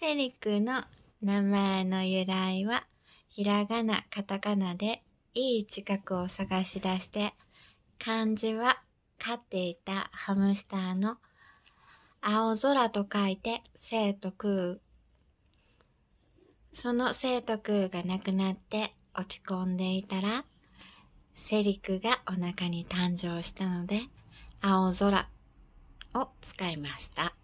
セリクの名前の由来は、ひらがな、カタカナでいい近くを探し出して、漢字は飼っていたハムスターの青空と書いて生と空。その生と空がなくなって落ち込んでいたら、セリクがお腹に誕生したので、青空を使いました。